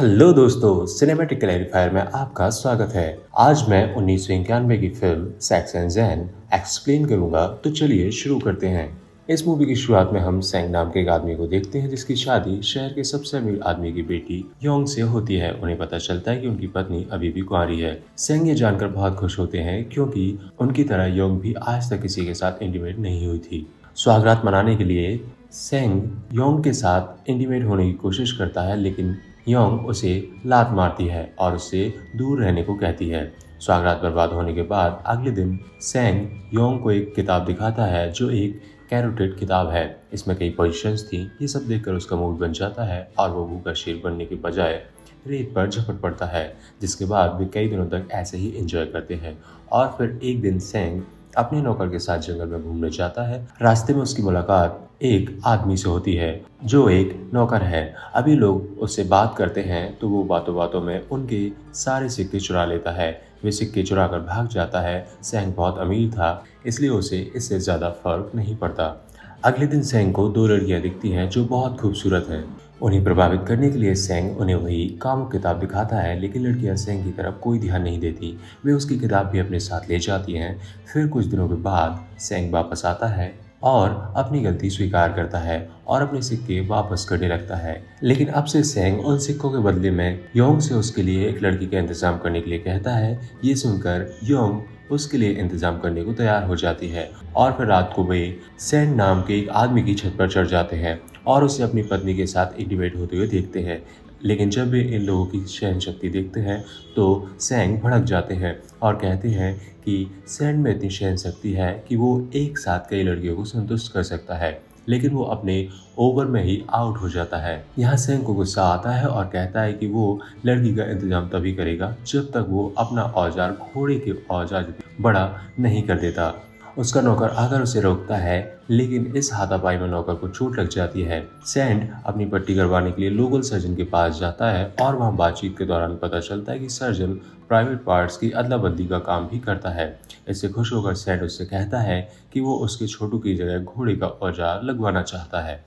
hello दोस्तों cinematic clarifier में आपका स्वागत है आज मैं उन्नीस की film sex and Jane explain करूंगा तो चलिए शुरू करते हैं इस मूवी की शुरुआत में हम सेंग नाम के एक आदमी को देखते हैं जिसकी शादी शहर के सबसे अमीर आदमी की बेटी योंग से होती है उन्हें पता चलता है कि उनकी पत्नी अभी भी कुंवारी है सेंग ये जानकर बहुत खुश होते हैं क्योंकि उनकी तरह योंग भी आज तक किसी के साथ इंटीमेट नहीं हुई थी स्वागरात मनाने के लिए सेंग योंग के साथ इंटीमेट होने की कोशिश करता है लेकिन योंग उसे लात मारती है और उससे दूर रहने को कहती है स्वागरात बर्बाद होने के बाद अगले दिन सेंग योंग को एक किताब दिखाता है जो एक कैरोटेड किताब है इसमें कई पोजिशंस थी ये सब देखकर उसका मूड बन जाता है और वो भूखा शेर बनने के बजाय रेत पर झपट पड़ता है जिसके बाद वे कई दिनों तक ऐसे ही एंजॉय करते हैं और फिर एक दिन सेंग अपने नौकर के साथ जंगल में घूमने जाता है रास्ते में उसकी मुलाकात एक आदमी से होती है जो एक नौकर है अभी लोग उससे बात करते हैं तो वो बातों बातों में उनके सारे सिक्के चुरा लेता है वे सिक्के चुरा कर भाग जाता है सैंग बहुत अमीर था इसलिए उसे इससे ज़्यादा फर्क नहीं पड़ता अगले दिन सैंग को दो लड़कियां दिखती हैं जो बहुत खूबसूरत हैं उन्हें प्रभावित करने के लिए सेंग उन्हें वही काम किताब दिखाता है लेकिन लड़कियां सेंग की तरफ कोई ध्यान नहीं देती वे उसकी किताब भी अपने साथ ले जाती हैं फिर कुछ दिनों के बाद सेंग वापस आता है और अपनी गलती स्वीकार करता है और अपने सिक्के वापस करने लगता है लेकिन अब से सेंग उन सिक्कों के बदले में योंग से उसके लिए एक लड़की का इंतजाम करने के लिए कहता है ये सुनकर योंग उसके लिए इंतजाम करने को तैयार हो जाती है और फिर रात को वे सेंग नाम के एक आदमी की छत पर चढ़ जाते हैं और उसे अपनी पत्नी के साथ इंटीमेट होते हुए देखते हैं लेकिन जब वे इन लोगों की सहन शक्ति देखते हैं तो सैंग भड़क जाते हैं और कहते हैं कि सैंग में इतनी सहन शक्ति है कि वो एक साथ कई लड़कियों को संतुष्ट कर सकता है लेकिन वो अपने ओवर में ही आउट हो जाता है यहाँ सैंग को गुस्सा आता है और कहता है कि वो लड़की का इंतजाम तभी करेगा जब तक वो अपना औजार घोड़े के औजार बड़ा नहीं कर देता उसका नौकर आकर उसे रोकता है लेकिन इस हाथापाई में नौकर को चोट लग जाती है सैंड अपनी पट्टी करवाने के लिए लोकल सर्जन के पास जाता है और वहाँ बातचीत के दौरान पता चलता है कि सर्जन प्राइवेट पार्ट्स की अदला बदली का काम भी करता है इससे खुश होकर सैंड उससे कहता है कि वो उसके छोटू की जगह घोड़े का औजार लगवाना चाहता है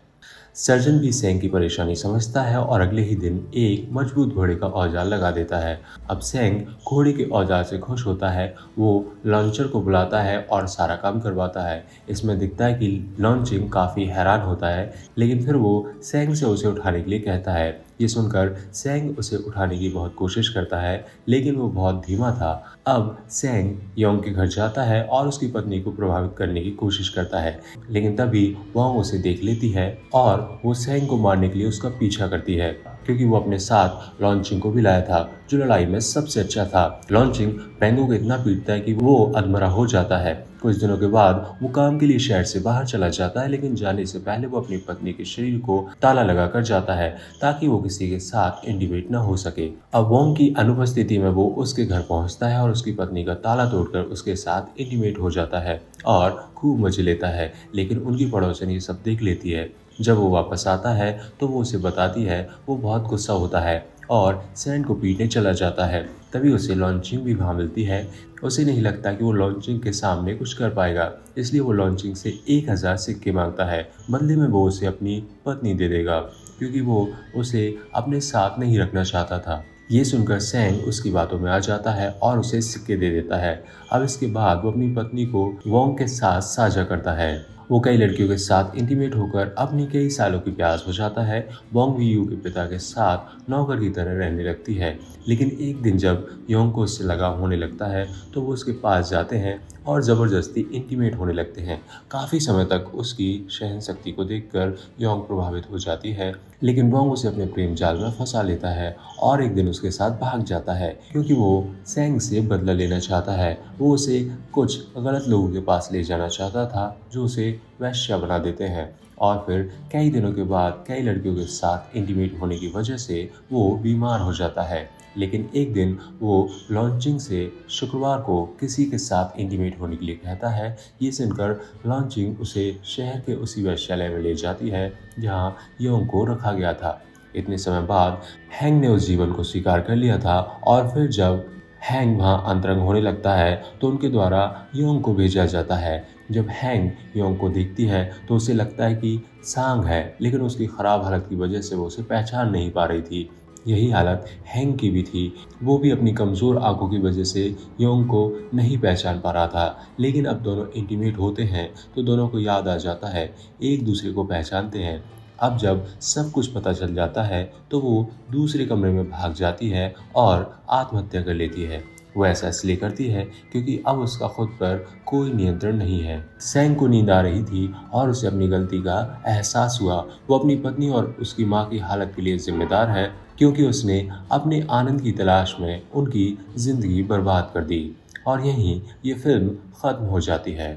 सर्जन भी सैंग की परेशानी समझता है और अगले ही दिन एक मजबूत घोड़े का औजार लगा देता है अब सैंग घोड़े के औजार से खुश होता है वो लॉन्चर को बुलाता है और सारा काम करवाता है इसमें दिखता है कि लॉन्चिंग काफ़ी हैरान होता है लेकिन फिर वो सैंग से उसे उठाने के लिए कहता है ये सुनकर सेंग उसे उठाने की बहुत कोशिश करता है लेकिन वो बहुत धीमा था अब सेंग योंग के घर जाता है और उसकी पत्नी को प्रभावित करने की कोशिश करता है लेकिन तभी वोंग उसे देख लेती है और वो सेंग को मारने के लिए उसका पीछा करती है क्योंकि वो अपने साथ लॉन्चिंग को भी लाया था जो लड़ाई में सबसे अच्छा था लॉन्चिंग पेंगो को इतना पीटता है कि वो अधमरा हो जाता है कुछ दिनों के बाद वो काम के लिए शहर से बाहर चला जाता है लेकिन जाने से पहले वो अपनी पत्नी के शरीर को ताला लगा कर जाता है ताकि वो किसी के साथ इंडिवेट न हो सके अब वोंग की अनुपस्थिति में वो उसके घर पहुंचता है और उसकी पत्नी का ताला तोड़कर उसके साथ इंटीमेट हो जाता है और खूब मजे लेता है लेकिन उनकी पड़ोसन ये सब देख लेती है जब वो वापस आता है तो वो उसे बताती है वो बहुत गुस्सा होता है और सैन को पीटने चला जाता है तभी उसे लॉन्चिंग भी वहाँ मिलती है उसे नहीं लगता कि वो लॉन्चिंग के सामने कुछ कर पाएगा इसलिए वो लॉन्चिंग से एक हज़ार सिक्के मांगता है बदले में वो उसे अपनी पत्नी दे देगा क्योंकि वो उसे अपने साथ नहीं रखना चाहता था ये सुनकर सैंग उसकी बातों में आ जाता है और उसे सिक्के दे देता है अब इसके बाद वो अपनी पत्नी को वोंग के साथ साझा करता है वो कई लड़कियों के साथ इंटीमेट होकर अपनी कई सालों की प्यास बुझाता है बॉन्ग वी यू के पिता के साथ नौकर की तरह रहने लगती है लेकिन एक दिन जब योंग को उससे लगाव होने लगता है तो वो उसके पास जाते हैं और ज़बरदस्ती इंटीमेट होने लगते हैं काफ़ी समय तक उसकी सहन शक्ति को देख कर प्रभावित हो जाती है लेकिन बोंग उसे अपने प्रेम जाल में फंसा लेता है और एक दिन उसके साथ भाग जाता है क्योंकि वो सेंग से बदला लेना चाहता है वो उसे कुछ गलत लोगों के पास ले जाना चाहता था जो उसे वैश्या बना देते हैं और फिर कई दिनों के बाद कई लड़कियों के साथ इंटीमेट होने की वजह से वो बीमार हो जाता है लेकिन एक दिन वो लॉन्चिंग से शुक्रवार को किसी के साथ इंटीमेट होने के लिए कहता है ये सुनकर लॉन्चिंग उसे शहर के उसी वैश्यालय में ले जाती है जहाँ योंग को रखा गया था इतने समय बाद हैंग ने उस जीवन को स्वीकार कर लिया था और फिर जब हैंग वहाँ अंतरंग होने लगता है तो उनके द्वारा यौंग को भेजा जाता है जब हैंग योंग को देखती है तो उसे लगता है कि सांग है लेकिन उसकी ख़राब हालत की वजह से वो उसे पहचान नहीं पा रही थी यही हालत हैंग की भी थी वो भी अपनी कमज़ोर आंखों की वजह से योंग को नहीं पहचान पा रहा था लेकिन अब दोनों इंटीमेट होते हैं तो दोनों को याद आ जाता है एक दूसरे को पहचानते हैं अब जब सब कुछ पता चल जाता है तो वो दूसरे कमरे में भाग जाती है और आत्महत्या कर लेती है वो ऐसा इसलिए करती है क्योंकि अब उसका खुद पर कोई नियंत्रण नहीं है सैंग को नींद आ रही थी और उसे अपनी गलती का एहसास हुआ वो अपनी पत्नी और उसकी माँ की हालत के लिए जिम्मेदार है क्योंकि उसने अपने आनंद की तलाश में उनकी ज़िंदगी बर्बाद कर दी और यहीं ये फिल्म ख़त्म हो जाती है